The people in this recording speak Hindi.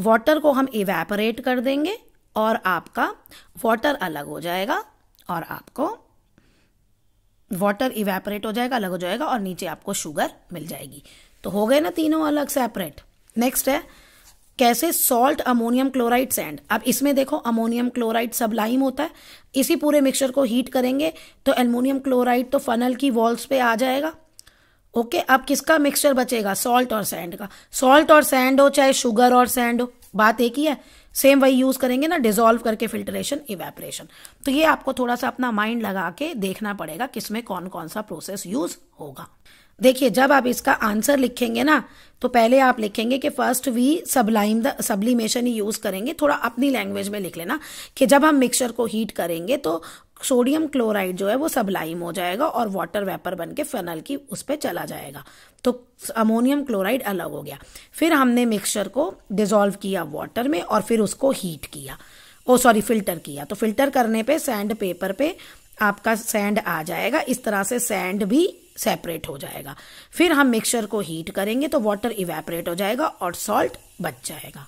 वाटर को हम इवेपरेट कर देंगे और आपका वाटर अलग हो जाएगा और आपको वाटर इवेपरेट हो जाएगा अलग हो जाएगा और नीचे आपको शुगर मिल जाएगी तो हो गए ना तीनों अलग सेपरेट नेक्स्ट है कैसे सॉल्ट अमोनियम क्लोराइड सैंड अब इसमें देखो अमोनियम क्लोराइड सब लाइम होता है इसी पूरे मिक्सचर को हीट करेंगे तो अल्मोनियम क्लोराइड तो फनल की वॉल्स पे आ जाएगा ओके अब किसका मिक्सचर बचेगा सॉल्ट और सैंड का सॉल्ट और सैंड हो चाहे शुगर और सैंड हो बात एक ही है सेम वही यूज करेंगे ना डिजोल्व करके फिल्ट्रेशन इवेपरेशन तो ये आपको थोड़ा सा अपना माइंड लगा के देखना पड़ेगा किसमें कौन कौन सा प्रोसेस यूज होगा देखिए जब आप इसका आंसर लिखेंगे ना तो पहले आप लिखेंगे कि first we sublime the sublimation ही यूज करेंगे थोड़ा अपनी लैंग्वेज में लिख लेना कि जब हम मिक्सचर को हीट करेंगे तो सोडियम क्लोराइड जो है वो सबलाइम हो जाएगा और वाटर वेपर बन के फनल की उस पर चला जाएगा तो अमोनियम क्लोराइड अलग हो गया फिर हमने मिक्सचर को डिजोल्व किया वाटर में और फिर उसको हीट किया ओ सॉरी फिल्टर किया तो फिल्टर करने पे सैंड पेपर पे आपका सैंड आ जाएगा इस तरह से सैंड भी सेपरेट हो जाएगा फिर हम मिक्सचर को हीट करेंगे तो वाटर इवेपरेट हो जाएगा और सॉल्ट बच जाएगा